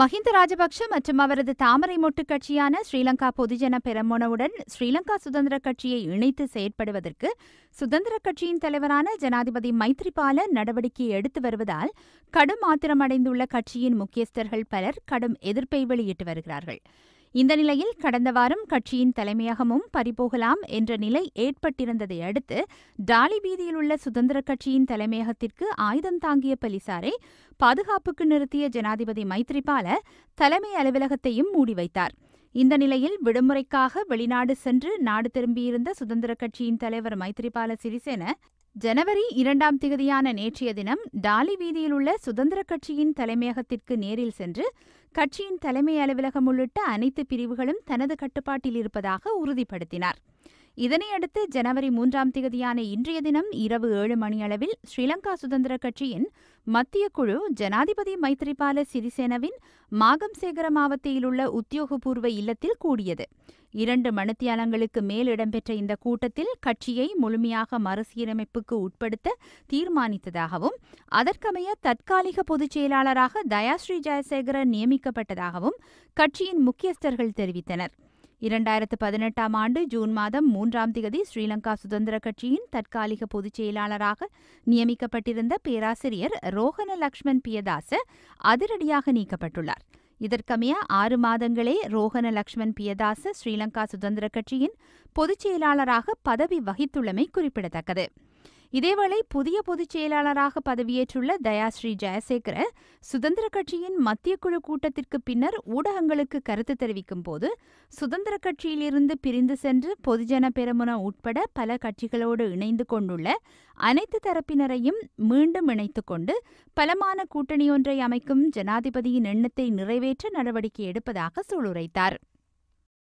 மஹிந்த ராஜபக்ஷ மற்றும் அவரது தாமரை மொட்டு கட்சியான ஸ்ரீலங்கா பொதுஜன பெரமுனவுடன் ஸ்ரீலங்கா சுதந்திர கட்சியை இணைத்து செயற்படுவதற்கு சுதந்திர கட்சியின் தலைவரான ஜனாதிபதி மைத்ரிபால நடவடிக்கை எடுத்து வருவதால் கடும் ஆத்திரமடைந்துள்ள கட்சியின் முக்கியஸ்தர்கள் பலர் கடும் எதிர்ப்பை வெளியிட்டு வருகிறார்கள் இந்த நிலையில் கடந்த வாரம் கட்சியின் தலைமையகமும் பறிபோகலாம் என்ற நிலை ஏற்பட்டிருந்ததை அடுத்து டாலி வீதியில் உள்ள சுதந்திர கட்சியின் தலைமையகத்திற்கு ஆயுதம் தாங்கிய பலிசாரை பாதுகாப்புக்கு நிறுத்திய ஜனாதிபதி மைத்ரிபால தலைமை அலுவலகத்தையும் மூடி வைத்தார் இந்த நிலையில் விடுமுறைக்காக வெளிநாடு சென்று நாடு திரும்பியிருந்த சுதந்திர கட்சியின் தலைவர் மைத்ரிபால சிறிசேன ஜனவரி இரண்டாம் திகதியான நேற்றைய தினம் டாலி வீதியில் உள்ள சுதந்திர கட்சியின் தலைமையகத்திற்கு நேரில் சென்று கட்சியின் தலைமை அலுவலகம் உள்ளிட்ட அனைத்து பிரிவுகளும் தனது கட்டுப்பாட்டில் இருப்பதாக உறுதிப்படுத்தினார் இதனையடுத்து ஜனவரி மூன்றாம் தேதியான இன்றைய தினம் இரவு ஏழு மணியளவில் ஸ்ரீலங்கா சுதந்திர கட்சியின் மத்திய குழு ஜனாதிபதி மைத்ரிபால சிறிசேனவின் மாகம்சேகர உள்ள உத்தியோகபூர்வ இல்லத்தில் கூடியது இரண்டு மணித்தியாலங்களுக்கு மேல் இடம்பெற்ற இந்த கூட்டத்தில் கட்சியை முழுமையாக மறுசீரமைப்புக்கு உட்படுத்த தீர்மானித்ததாகவும் அதற்கமைய தற்காலிக பொதுச் செயலாளராக தயாஸ்ரீ ஜெயசேகரன் நியமிக்கப்பட்டதாகவும் கட்சியின் முக்கியஸ்தர்கள் தெரிவித்தனர் இரண்டாயிரத்து பதினெட்டாம் ஆண்டு ஜூன் மாதம் மூன்றாம் திகதி ஸ்ரீலங்கா சுதந்திர கட்சியின் தற்காலிக பொதுச் செயலாளராக நியமிக்கப்பட்டிருந்த பேராசிரியர் ரோஹன லக்ஷ்மண் பியதாச அதிரடியாக நீக்கப்பட்டுள்ளார் இதற்கமைய ஆறு மாதங்களே ரோஹன லக்ஷ்மண் பியதாச ஸ்ரீலங்கா சுதந்திர கட்சியின் பொதுச் செயலாளராக பதவி வகித்துள்ளமை குறிப்பிடத்தக்கது இதேவேளை புதிய பொதுச் செயலாளராக பதவியேற்றுள்ள தயாஸ்ரீ ஜெயசேகர சுதந்திர கட்சியின் மத்திய குழு கூட்டத்திற்கு பின்னர் ஊடகங்களுக்கு கருத்து தெரிவிக்கும் போது சுதந்திர கட்சியிலிருந்து பிரிந்து சென்று பொதுஜன பெருமுன உட்பட பல கட்சிகளோடு இணைந்து கொண்டுள்ள அனைத்து தரப்பினரையும் மீண்டும் இணைத்துக் கொண்டு பலமான கூட்டணி ஒன்றை அமைக்கும் ஜனாதிபதியின் எண்ணத்தை நிறைவேற்ற நடவடிக்கை எடுப்பதாக சூளுரைத்தார்